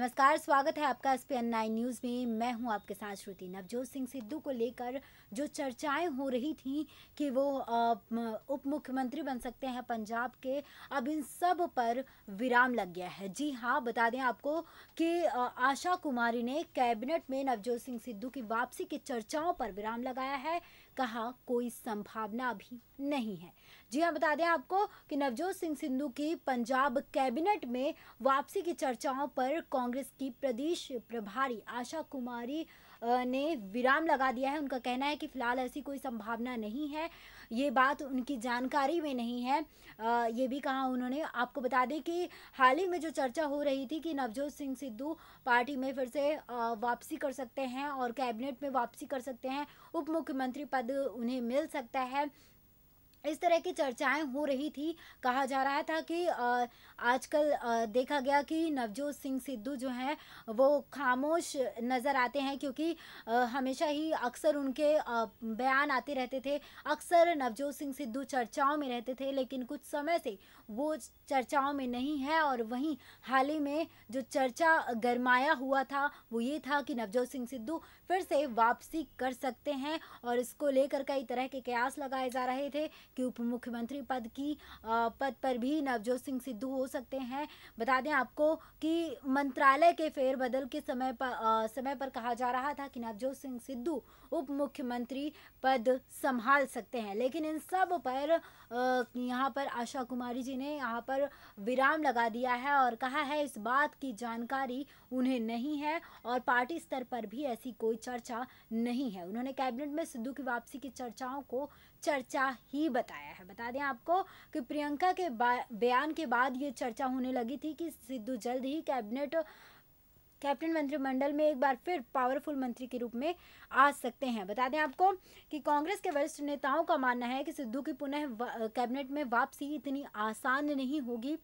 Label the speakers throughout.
Speaker 1: नमस्कार स्वागत है आपका S P N nine news में मैं हूं आपके साथ श्रुति नवजोत सिंह सिद्धू को लेकर जो चर्चाएं हो रही थी कि वो उप मुख्यमंत्री बन सकते हैं पंजाब के अब इन सब पर विराम लग गया है जी हाँ बता दें आपको कि आशा कुमारी ने कैबिनेट में नवजोत सिंह सिद्धू की वापसी की चर्चाओं पर विराम लगाया है कहा कोई संभावना भी नहीं है जी हाँ बता दें आपको कि नवजोत सिंह सिद्धू की पंजाब कैबिनेट में वापसी की चर्चाओं पर कांग्रेस की प्रदेश प्रभारी आशा कुमारी ने विराम लगा दिया है उनका कहना है कि फिलहाल ऐसी कोई संभावना नहीं है ये बात उनकी जानकारी में नहीं है ये भी कहा उन्होंने आपको बता दें कि हाल ही में जो चर्चा हो रही थी कि नवजोत सिंह सिद्धू पार्टी में फिर से वापसी कर सकते हैं और कैबिनेट में वापसी कर सकते हैं उप मुख्यमंत्री पद उन्हें मिल सकता है इस तरह की चर्चाएं हो रही थी कहा जा रहा था कि आजकल देखा गया कि नवजोत सिंह सिद्धू जो हैं वो खामोश नज़र आते हैं क्योंकि हमेशा ही अक्सर उनके बयान आते रहते थे अक्सर नवजोत सिंह सिद्धू चर्चाओं में रहते थे लेकिन कुछ समय से वो चर्चाओं में नहीं है और वहीं हाल ही में जो चर्चा गरमाया हुआ था वो ये था कि नवजोत सिंह सिद्धू फिर से वापसी कर सकते हैं और इसको लेकर कई तरह के कयास लगाए जा रहे थे कि उप मुख्यमंत्री पद की पद पर भी नवजोत सिंह सिद्धू हो सकते हैं बता दें आपको कि मंत्रालय के फेरबदल के समय पर समय पर कहा जा रहा था कि नवजोत सिंह सिद्धू उप मुख्यमंत्री पद संभाल सकते हैं लेकिन इन सब पर यहाँ पर आशा कुमारी जी ने यहाँ पर विराम लगा दिया है और कहा है इस बात की जानकारी उन्हें नहीं है और पार्टी स्तर पर भी ऐसी कोई चर्चा नहीं है उन्होंने कैबिनेट में सिद्धू की वापसी की चर्चाओं को चर्चा ही बताया बताया है बता दें आपको कि प्रियंका के बयान के बाद ये चर्चा होने लगी थी कि सिद्धू जल्द ही कैबिनेट कैप्टन मंत्रिमंडल में एक बार फिर पावरफुल मंत्री के रूप में आ सकते हैं बता दें आपको कि कांग्रेस के वरिष्ठ नेताओं का मानना है कि सिद्धू की पुनः कैबिनेट में वापसी इतनी आसान नहीं होगी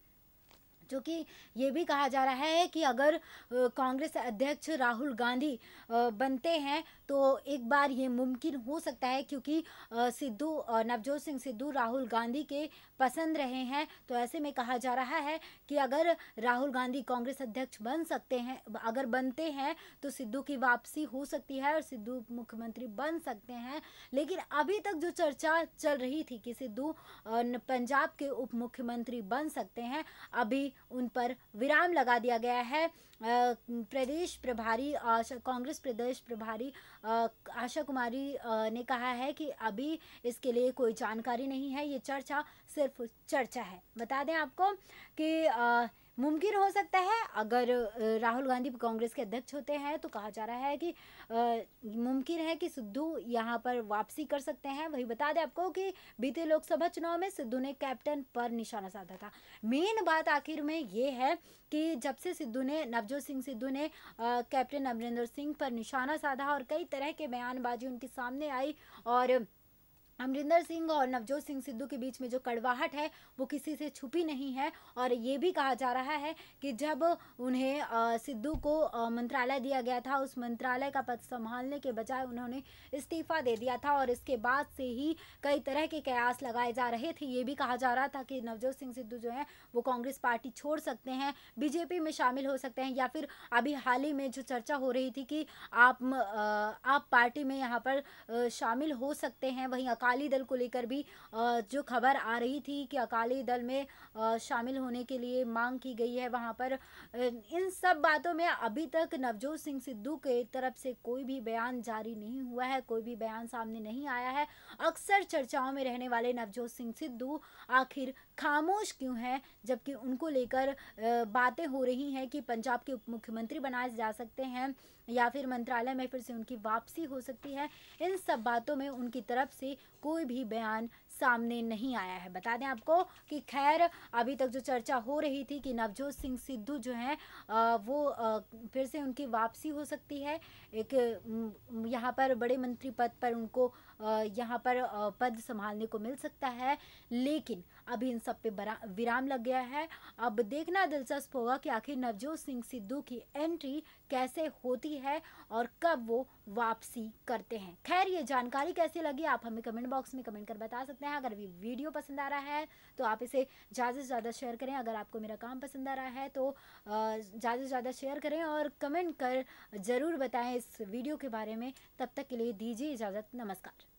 Speaker 1: जो कि ये भी कहा जा रहा है कि अगर कांग्रेस अध्यक्ष राहुल गांधी बनते हैं तो एक बार ये मुमकिन हो सकता है क्योंकि सिद्धू नवजोत सिंह सिद्धू राहुल गांधी के पसंद रहे हैं तो ऐसे में कहा जा रहा है कि अगर राहुल गांधी कांग्रेस अध्यक्ष बन सकते हैं अगर बनते हैं तो सिद्धू की वापसी हो सकती है और सिद्धू मुख्यमंत्री बन सकते हैं लेकिन अभी तक जो चर्चा चल रही थी कि सिद्धू पंजाब के उप मुख्यमंत्री बन सकते हैं अभी उन पर विराम लगा दिया गया है प्रदेश प्रभारी कांग्रेस प्रदेश प्रभारी आशा कुमारी ने कहा है कि अभी इसके लिए कोई जानकारी नहीं है ये चर्चा सिर्फ चर्चा है बता दें आपको कि मुमकिन हो सकता है अगर राहुल गांधी कांग्रेस के अध्यक्ष होते हैं तो कहा जा रहा है कि मुमकिन है कि सिद्धू यहाँ पर वापसी कर सकते हैं वही बता दें आपको कि बीते लोकसभा चुनाव में सिद्धू ने कैप्टन पर निशाना साधा था मेन बात आखिर में ये है कि जब से सिद्धू ने नवजोत सिंह सिद्धू ने कैप्टन अमरिंदर सिंह पर निशाना साधा और कई तरह के बयानबाजी उनके सामने आई और अमरिंदर सिंह और नवजोत सिंह सिद्धू के बीच में जो कड़वाहट है वो किसी से छुपी नहीं है और ये भी कहा जा रहा है कि जब उन्हें सिद्धू को मंत्रालय दिया गया था उस मंत्रालय का पद संभालने के बजाय उन्होंने इस्तीफा दे दिया था और इसके बाद से ही कई तरह के कयास लगाए जा रहे थे ये भी कहा जा रहा था कि नवजोत सिंह सिद्धू जो है वो कांग्रेस पार्टी छोड़ सकते हैं बीजेपी में शामिल हो सकते हैं या फिर अभी हाल ही में जो चर्चा हो रही थी कि आप आप पार्टी में यहाँ पर शामिल हो सकते हैं वहीं अकाली दल को लेकर भी जो खबर आ रही थी कि अकाली दल में शामिल होने के लिए मांग की गई है वहां पर इन सब बातों में अभी तक नवजोत सिंह सिद्धू के तरफ से कोई भी बयान जारी नहीं हुआ है कोई भी बयान सामने नहीं आया है अक्सर चर्चाओं में रहने वाले नवजोत सिंह सिद्धू आखिर खामोश क्यों हैं जबकि उनको लेकर बातें हो रही हैं कि पंजाब के उप मुख्यमंत्री बनाए जा सकते हैं या फिर मंत्रालय में फिर से उनकी वापसी हो सकती है इन सब बातों में उनकी तरफ से कोई भी बयान सामने नहीं आया है बता दें आपको कि खैर अभी तक जो चर्चा हो रही थी कि नवजोत सिंह सिद्धू जो हैं वो फिर से उनकी वापसी हो सकती है एक यहाँ पर बड़े मंत्री पद पर उनको यहाँ पर पद संभालने को मिल सकता है लेकिन अभी इन सब पे विराम लग गया है अब देखना दिलचस्प होगा कि आखिर नवजोत सिंह सिद्धू की एंट्री कैसे होती है और कब वो वापसी करते हैं खैर ये जानकारी कैसे लगी आप हमें कमेंट बॉक्स में कमेंट कर बता सकते हैं सकते हैं अगर अभी वीडियो पसंद आ रहा है तो आप इसे ज़्यादा से ज़्यादा शेयर करें अगर आपको मेरा काम पसंद आ रहा है तो ज़्यादा से ज़्यादा शेयर करें और कमेंट कर ज़रूर बताएं इस वीडियो के बारे में तब तक के लिए दीजिए इजाज़त नमस्कार